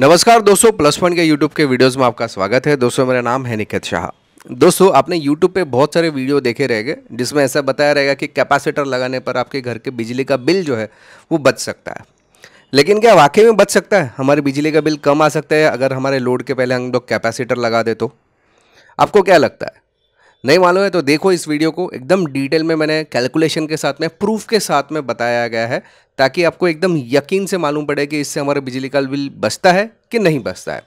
नमस्कार दोस्तों plus one के यूट्यूब के वीडियोस में आपका स्वागत है दोस्तों मेरा नाम है निखित शाह दोस्तों आपने यूट्यूब पे बहुत सारे वीडियो देखे रहेंगे जिसमें ऐसा बताया रहेगा कि कैपेसिटर लगाने पर आपके घर के बिजली का बिल जो है वो बच सकता है लेकिन क्या वाकई में बच सकता है हमारे बिजली का बिल कम आ सकता है अगर हमारे लोड के पहले हम लोग कैपेसिटर लगा दे तो आपको क्या लगता है नहीं मालूम है तो देखो इस वीडियो को एकदम डिटेल में मैंने कैलकुलेशन के साथ में प्रूफ के साथ में बताया गया है ताकि आपको एकदम यकीन से मालूम पड़े कि इससे हमारा बिजली का बिल बचता है कि नहीं बचता है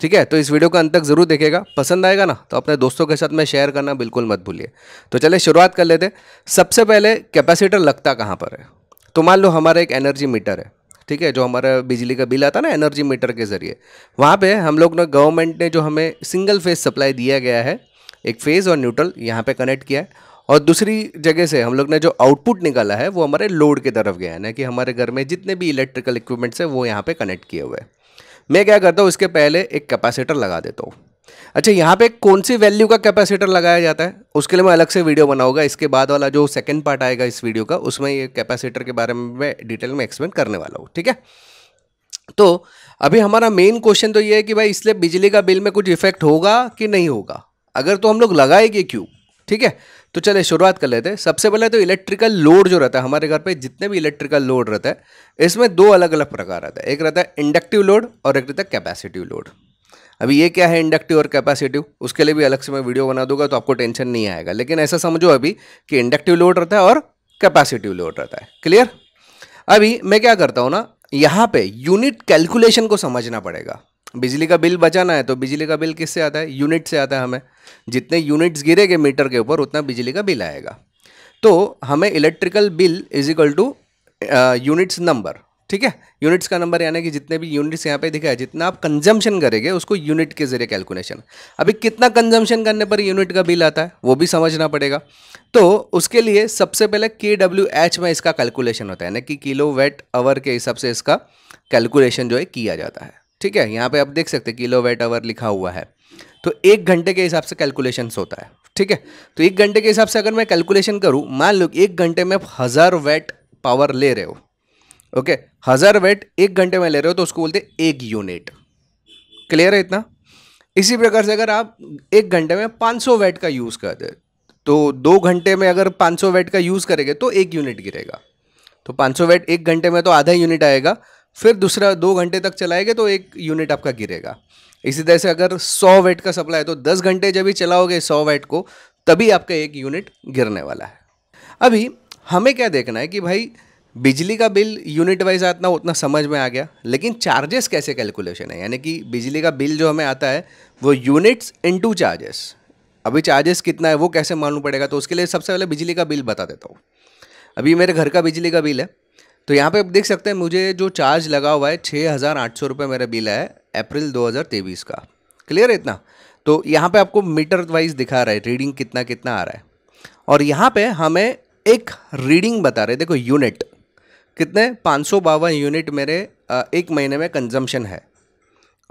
ठीक है तो इस वीडियो का अंत तक जरूर देखेगा पसंद आएगा ना तो अपने दोस्तों के साथ में शेयर करना बिल्कुल मत भूलिए तो चले शुरुआत कर लेते सबसे पहले कैपेसिटर लगता कहाँ पर है तो मान लो हमारा एक एनर्जी मीटर है ठीक है जो हमारा बिजली का बिल आता है ना एनर्जी मीटर के ज़रिए वहाँ पे हम लोग ने गवर्नमेंट ने जो हमें सिंगल फेज सप्लाई दिया गया है एक फेज़ और न्यूट्रल यहाँ पे कनेक्ट किया है और दूसरी जगह से हम लोग ने जो आउटपुट निकाला है वो हमारे लोड की तरफ गया है ना कि हमारे घर में जितने भी इलेक्ट्रिकल इक्विपमेंट्स हैं वो यहाँ पे कनेक्ट किए हुए हैं मैं क्या करता हूँ इसके पहले एक कैपेसिटर लगा देता हूँ अच्छा यहाँ पे कौन सी वैल्यू का कैपेसिटर लगाया जाता है उसके लिए मैं अलग से वीडियो बनाऊंगा इसके बाद वाला जो सेकंड पार्ट आएगा इस वीडियो का उसमें ये कैपेसिटर के बारे में मैं डिटेल में एक्सप्लेन करने वाला हूँ ठीक है तो अभी हमारा मेन क्वेश्चन तो ये है कि भाई इसलिए बिजली का बिल में कुछ इफेक्ट होगा कि नहीं होगा अगर तो हम लोग लगाएंगे क्यों ठीक है तो चले शुरुआत कर लेते हैं सबसे पहले तो इलेक्ट्रिकल लोड जो रहता है हमारे घर पे जितने भी इलेक्ट्रिकल लोड रहता है इसमें दो अलग अलग प्रकार रहता है एक रहता है इंडक्टिव लोड और एक रहता है कैपेसिटिव लोड अभी ये क्या है इंडक्टिव और कैपेसिटिव उसके लिए भी अलग से मैं वीडियो बना दूंगा तो आपको टेंशन नहीं आएगा लेकिन ऐसा समझो अभी कि इंडक्टिव लोड रहता है और कैपेसिटिव लोड रहता है क्लियर अभी मैं क्या करता हूँ ना यहाँ पर यूनिट कैलकुलेशन को समझना पड़ेगा बिजली का बिल बचाना है तो बिजली का बिल किससे आता है यूनिट से आता है हमें जितने यूनिट्स गिरेगे मीटर के ऊपर उतना बिजली का बिल आएगा तो हमें electrical bill is equal to units number ठीक है यूनिट्स का नंबर यानी कि जितने भी यूनिट्स यहाँ पे दिखाए है जितना आप कंजम्पशन करेंगे उसको यूनिट के जरिए कैलकुलेशन अभी कितना कंजम्पशन करने पर यूनिट का बिल आता है वो भी समझना पड़ेगा तो उसके लिए सबसे पहले के डब्ल्यू एच में इसका कैलकुलेशन होता है यानी कि किलो वेट आवर के हिसाब से इसका कैलकुलेशन जो है किया जाता है ठीक है यहाँ पे आप देख सकते हैं किलो वेट आवर लिखा हुआ है तो एक घंटे के हिसाब से कैलकुलेशन होता है ठीक है तो एक घंटे के हिसाब से अगर मैं कैलकुलेशन करूँ मान लो एक घंटे में आप हज़ार वेट पावर ले रहे हो ओके हज़ार वेट एक घंटे में ले रहे हो तो उसको बोलते एक यूनिट क्लियर है इतना इसी प्रकार से अगर आप एक घंटे में सौ वेट का यूज़ कर दे तो दो घंटे में अगर सौ वेट का यूज़ करेंगे तो एक यूनिट गिरेगा तो 500 वेट एक घंटे में तो आधा यूनिट आएगा फिर दूसरा दो घंटे तक चलाएंगे तो एक यूनिट आपका गिरेगा इसी तरह से अगर 100 वेट का सप्लाई है तो 10 घंटे जब भी चलाओगे 100 वेट को तभी आपका एक यूनिट गिरने वाला है अभी हमें क्या देखना है कि भाई बिजली का बिल यूनिट वाइज आतना उतना समझ में आ गया लेकिन चार्जेस कैसे कैलकुलेशन है यानी कि बिजली का बिल जो हमें आता है वो यूनिट्स इनटू चार्जेस अभी चार्जेस कितना है वो कैसे मालूम पड़ेगा तो उसके लिए सबसे पहले बिजली का बिल बता देता हूँ अभी मेरे घर का बिजली का बिल है तो यहाँ पे आप देख सकते हैं मुझे जो चार्ज लगा हुआ है छः हज़ार आठ सौ रुपये मेरा बिल है अप्रैल दो हज़ार तेईस का क्लियर है इतना तो यहाँ पे आपको मीटर वाइज दिखा रहा है रीडिंग कितना कितना आ रहा है और यहाँ पे हमें एक रीडिंग बता रहे देखो यूनिट कितने पाँच सौ बावन यूनिट मेरे एक महीने में कंजम्पशन है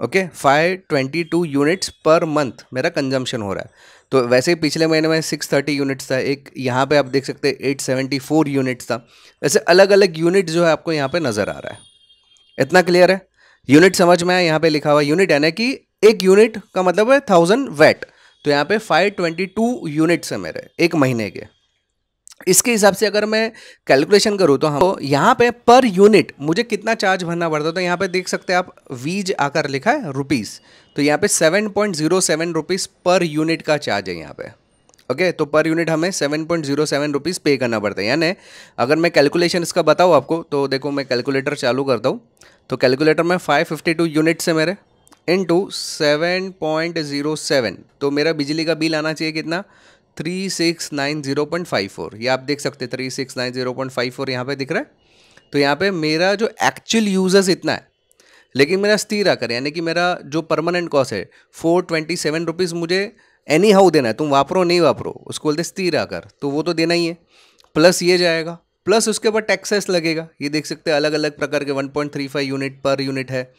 okay five twenty two units per month मेरा कंजम्पशन हो रहा है तो वैसे ही पिछले महीने में सिक्स थर्टी यूनिट्स था एक यहाँ पे आप देख सकते हैं एट सेवेंटी फोर यूनिट्स था वैसे अलग अलग यूनिट जो है आपको यहाँ पे नज़र आ रहा है इतना क्लियर है यूनिट समझ में आया यहाँ पे लिखा हुआ यूनिट ना कि एक यूनिट का मतलब है थाउजेंड वैट तो यहाँ पे फाइव ट्वेंटी टू यूनिट्स है मेरे एक महीने के इसके हिसाब से अगर मैं कैलकुलेशन करूँ तो हम तो यहाँ पे पर यूनिट मुझे कितना चार्ज भरना पड़ता है तो यहाँ पे देख सकते हैं आप वीज आकर लिखा है रुपीज़ तो यहाँ पे seven point zero seven rupees per unit का चार्ज है यहाँ पे ओके तो पर यूनिट हमें seven point zero seven rupees पे करना पड़ता है यानी अगर मैं कैलकुलेशन इसका बताऊँ आपको तो देखो मैं कैलकुलेटर चालू करता हूँ तो कैलकुलेटर में फाइव फिफ्टी टू यूनिट्स है मेरे into seven point zero seven तो मेरा बिजली का बिल आना चाहिए कितना three six nine zero point five four ये आप देख सकते हैं three six nine zero point five four यहाँ पर दिख रहा है तो यहाँ पे मेरा जो एक्चुअल यूजर्स इतना है लेकिन मेरा स्थिर आकर यानी कि मेरा जो परमानेंट कॉस्ट है फोर ट्वेंटी सेवन रुपीज़ मुझे एनी हाउ देना है तुम वापरो नहीं वापरो उसको बोलते स्थिर आकर तो वो तो देना ही है प्लस ये जाएगा प्लस उसके ऊपर टैक्सेस लगेगा ये देख सकते हैं अलग अलग प्रकार के फाइव यूनिट पर यूनिट है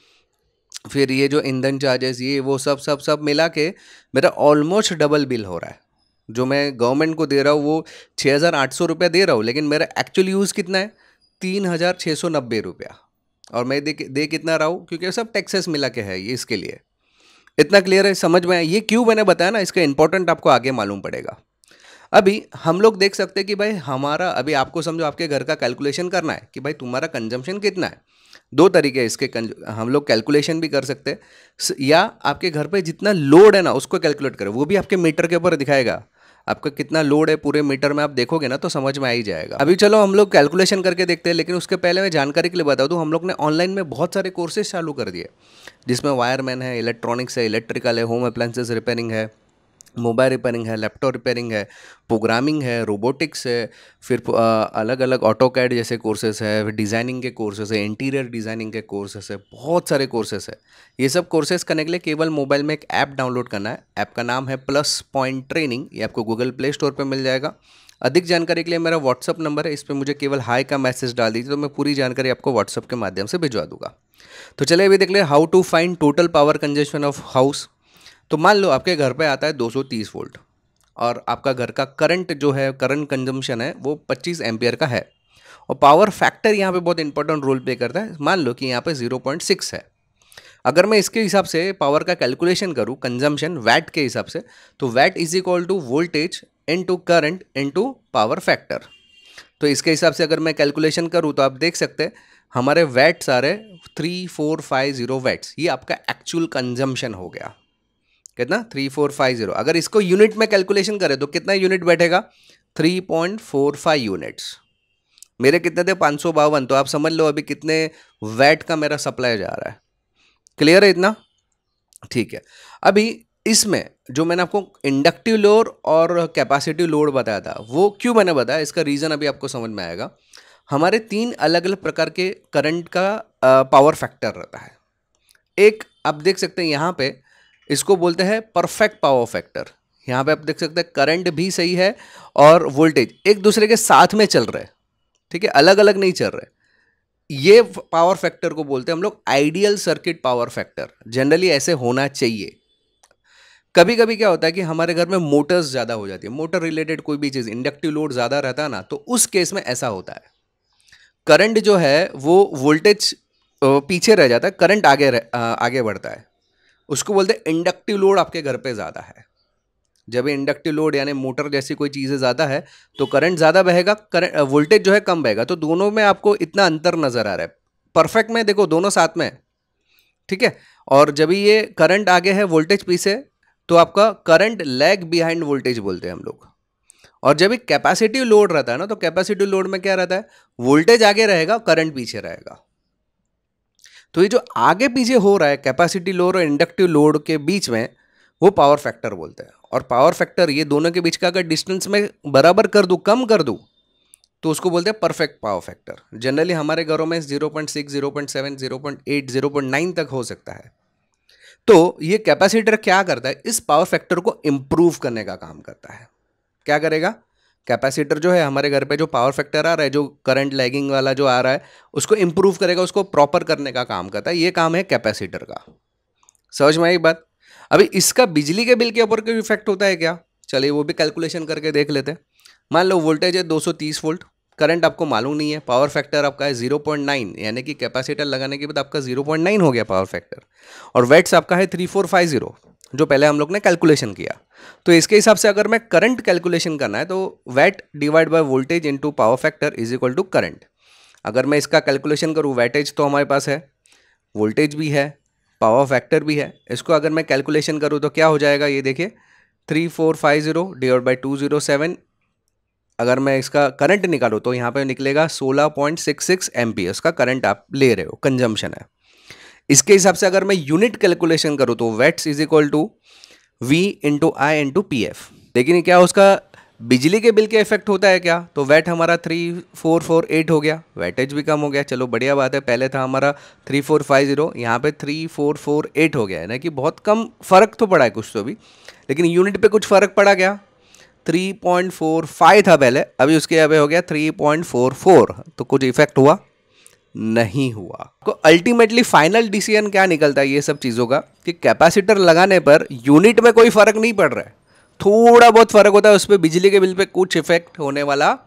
फिर ये जो ईंधन चार्जेस ये वो सब सब सब मिला के मेरा ऑलमोस्ट डबल बिल हो रहा है जो मैं गवर्नमेंट को दे रहा हूँ वो छः हज़ार आठ सौ रुपया दे रहा हूँ लेकिन मेरा एक्चुअल यूज़ कितना है तीन हज़ार छः सौ नब्बे रुपया और मैं दे दे कितना रहा हूँ क्योंकि सब टैक्सेस मिला के है ये इसके लिए इतना क्लियर है समझ में आया ये क्यों मैंने बताया ना इसका इंपॉर्टेंट आपको आगे मालूम पड़ेगा अभी हम लोग देख सकते हैं कि भाई हमारा अभी आपको समझो आपके घर का कैलकुलेशन करना है कि भाई तुम्हारा कंजम्पशन कितना है दो तरीके इसके हम लोग कैलकुलेशन भी कर सकते हैं या आपके घर पे जितना लोड है ना उसको कैलकुलेट करें वो भी आपके मीटर के ऊपर दिखाएगा आपका कितना लोड है पूरे मीटर में आप देखोगे ना तो समझ में आ ही जाएगा अभी चलो हम लोग कैलकुलेशन करके देखते हैं लेकिन उसके पहले मैं जानकारी के लिए बता दूँ हम लोग ने ऑनलाइन में बहुत सारे कोर्सेज चालू कर दिए जिसमें वायरमैन है इलेक्ट्रॉनिक्स है इलेक्ट्रिकल है होम अप्लाइंसेज रिपेयरिंग है मोबाइल रिपेयरिंग है लैपटॉप रिपेयरिंग है प्रोग्रामिंग है रोबोटिक्स है फिर अलग अलग ऑटो कैड जैसे कोर्सेज है फिर डिज़ाइनिंग के कोर्सेज है इंटीरियर डिज़ाइनिंग के कोर्सेज है बहुत सारे कोर्सेज है ये सब कोर्सेज करने के लिए केवल मोबाइल में एक ऐप डाउनलोड करना है ऐप का नाम है प्लस पॉइंट ट्रेनिंग ये आपको गूगल प्ले स्टोर पर मिल जाएगा अधिक जानकारी के लिए मेरा व्हाट्सअप नंबर है इस पर मुझे केवल हाई का मैसेज डाल दीजिए तो मैं पूरी जानकारी आपको व्हाट्सअप के माध्यम से भिजवा दूंगा तो चलिए अभी देख लें how to find total power consumption of house तो मान लो आपके घर पे आता है 230 वोल्ट और आपका घर का करंट जो है करंट कंजम्पशन है वो 25 एम्पियर का है और पावर फैक्टर यहाँ पे बहुत इंपॉर्टेंट रोल प्ले करता है मान लो कि यहाँ पे 0.6 है अगर मैं इसके हिसाब से पावर का कैलकुलेशन करूँ कंजम्पशन वैट के हिसाब से तो watt is equal to voltage into current into power factor तो इसके हिसाब से अगर मैं कैलकुलेशन करूँ तो आप देख सकते हैं हमारे आ रहे three four five zero watts ये आपका एक्चुअल कंजम्पशन हो गया कितना थ्री फोर फाइव जीरो अगर इसको यूनिट में कैलकुलेशन करें तो कितना यूनिट बैठेगा three point four five units मेरे कितने थे पाँच सौ बावन तो आप समझ लो अभी कितने वैट का मेरा सप्लाई जा रहा है क्लियर है इतना ठीक है अभी इसमें जो मैंने आपको इंडक्टिव लोड और कैपेसिटिव लोड बताया था वो क्यों मैंने बताया इसका रीज़न अभी आपको समझ में आएगा हमारे तीन अलग अलग प्रकार के करंट का पावर फैक्टर रहता है एक आप देख सकते हैं यहाँ पर इसको बोलते हैं परफेक्ट पावर फैक्टर यहाँ पे आप देख सकते हैं करंट भी सही है और वोल्टेज एक दूसरे के साथ में चल रहे ठीक है अलग अलग नहीं चल रहे ये पावर फैक्टर को बोलते हैं हम लोग ideal circuit power factor generally ऐसे होना चाहिए कभी कभी क्या होता है कि हमारे घर में मोटर्स ज़्यादा हो जाती है मोटर रिलेटेड कोई भी चीज़ इंडक्टिव लोड ज़्यादा रहता है ना तो उस केस में ऐसा होता है करंट जो है वो वोल्टेज पीछे रह जाता है करंट आगे रह, आगे बढ़ता है उसको बोलते हैं इंडक्टिव लोड आपके घर पे ज़्यादा है जब इंडक्टिव लोड यानी मोटर जैसी कोई चीज़ें ज़्यादा है तो करंट ज़्यादा बहेगा करंट वोल्टेज जो है कम बहेगा तो दोनों में आपको इतना अंतर नज़र आ रहा है परफेक्ट में देखो दोनों साथ में ठीक है और जब ये करंट आगे है वोल्टेज पीछे तो आपका करंट लैग बिहाइंड वोल्टेज बोलते हैं हम लोग और जब एक कैपेसिटिव लोड रहता है ना तो कैपेसिटिव लोड में क्या रहता है वोल्टेज आगे रहेगा करंट पीछे रहेगा तो ये जो आगे पीछे हो रहा है कैपेसिटी लोड और इंडक्टिव लोड के बीच में वो पावर फैक्टर बोलते हैं और पावर फैक्टर ये दोनों के बीच का अगर डिस्टेंस में बराबर कर दूँ कम कर दूँ तो उसको बोलते हैं परफेक्ट पावर फैक्टर जनरली हमारे घरों में zero point six zero point seven zero point eight zero point nine तक हो सकता है तो ये कैपेसिटर क्या करता है इस पावर फैक्टर को इम्प्रूव करने का काम करता है क्या करेगा कैपेसिटर जो है हमारे घर पे जो पावर फैक्टर आ रहा है जो करंट लैगिंग वाला जो आ रहा है उसको इम्प्रूव करेगा उसको प्रॉपर करने का काम करता है ये काम है कैपेसिटर का समझ में आई बात अभी इसका बिजली के बिल के ऊपर कोई इफेक्ट होता है क्या चलिए वो भी कैलकुलेशन करके देख लेते हैं मान लो वोल्टेज है 230 वोल्ट करंट आपको मालूम नहीं है पावर फैक्टर आपका है 0.9 यानी कि कैपेसिटर लगाने के बाद आपका 0.9 हो गया पावर फैक्टर और वेट्स आपका है 3450 जो पहले हम लोग ने कैलकुलेशन किया तो इसके हिसाब से अगर मैं करंट कैलकुलेशन करना है तो watt divide by voltage into power factor is equal to current अगर मैं इसका कैलकुलेशन करूँ वैटेज तो हमारे पास है वोल्टेज भी है पावर फैक्टर भी है इसको अगर मैं कैलकुलेशन करूँ तो क्या हो जाएगा ये देखिए three four five zero divide by two zero seven अगर मैं इसका करंट निकालूँ तो यहाँ पर निकलेगा सोलह point six six amp उसका करंट आप ले रहे हो कंजम्पशन है इसके हिसाब से अगर मैं यूनिट कैलकुलेशन करूँ तो watts is equal to V into I into P F लेकिन क्या उसका बिजली के बिल के इफेक्ट होता है क्या तो वेट हमारा थ्री फोर फोर एट हो गया वेटेज भी कम हो गया चलो बढ़िया बात है पहले था हमारा थ्री फोर फाइव ज़ीरो यहाँ पे थ्री फोर फोर एट हो गया है ना कि बहुत कम फ़र्क तो पड़ा है कुछ तो भी लेकिन यूनिट पे कुछ फ़र्क पड़ा क्या थ्री पॉइंट फोर फाइव था पहले अभी उसके अभी हो गया थ्री पॉइंट फोर फोर तो कुछ इफेक्ट हुआ नहीं हुआ तो अल्टीमेटली फाइनल डिसीजन क्या निकलता है ये सब चीज़ों का कि कैपेसिटर लगाने पर यूनिट में कोई फ़र्क नहीं पड़ रहा है थोड़ा बहुत फ़र्क होता है उस पर बिजली के बिल पे कुछ इफेक्ट होने वाला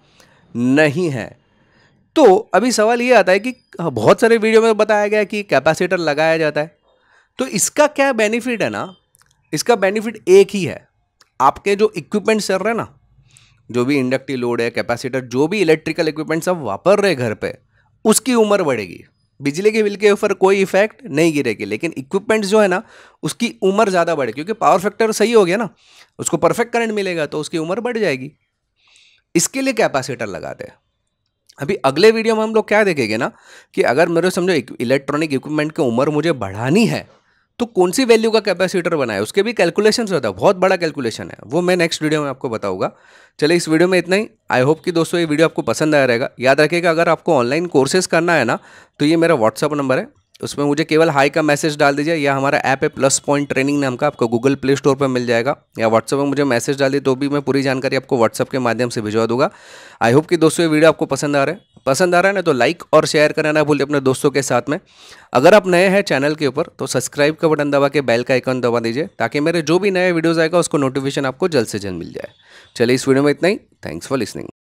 नहीं है तो अभी सवाल ये आता है कि बहुत सारे वीडियो में बताया गया कि कैपेसिटर लगाया जाता है तो इसका क्या बेनिफिट है ना इसका बेनिफिट एक ही है आपके जो इक्विपमेंट्स चल रहे हैं ना जो भी इंडक्टिव लोड है कैपेसिटर जो भी इलेक्ट्रिकल इक्विपमेंट सब वापर रहे घर पर उसकी उम्र बढ़ेगी बिजली के बिल के ऊपर कोई इफेक्ट नहीं गिरेगी लेकिन इक्विपमेंट्स जो है ना उसकी उम्र ज़्यादा बढ़ेगी क्योंकि पावर फैक्टर सही हो गया ना उसको परफेक्ट करंट मिलेगा तो उसकी उम्र बढ़ जाएगी इसके लिए कैपेसिटर लगाते हैं अभी अगले वीडियो में हम लोग क्या देखेंगे ना कि अगर मेरे समझो इलेक्ट्रॉनिक इक्विपमेंट की उम्र मुझे बढ़ानी है तो कौन सी वैल्यू का कैपेसिटर बना है उसके भी कैलकुलेशन होता है बहुत बड़ा कैलकुलेशन है वो मैं नेक्स्ट वीडियो में आपको बताऊंगा चले इस वीडियो में इतना ही आई होप कि दोस्तों ये वीडियो आपको पसंद आया रहेगा याद रखिएगा अगर आपको ऑनलाइन कोर्सेज करना है ना तो ये मेरा व्हाट्सअप नंबर है उसमें मुझे केवल हाई का मैसेज डाल दीजिए या हमारा ऐप है प्लस पॉइंट ट्रेनिंग नाम का आपको गूगल प्ले स्टोर पर मिल जाएगा या व्हाट्सअप में मुझे मैसेज डाल दी तो भी मैं पूरी जानकारी आपको व्हाट्सअप के माध्यम से भिजवा दूंगा आई होप कि दोस्तों ये वीडियो आपको पसंद आ रहा है पसंद आ रहा है ना तो लाइक और शेयर करना ना भूलिए अपने दोस्तों के साथ में अगर आप नए हैं चैनल के ऊपर तो सब्सक्राइब का बटन दबा के बेल का आइकन दबा दीजिए ताकि मेरे जो भी नए वीडियोज़ आएगा उसको नोटिफिकेशन आपको जल्द से जल्द मिल जाए चलिए इस वीडियो में इतना ही थैंक्स फॉर लिसनिंग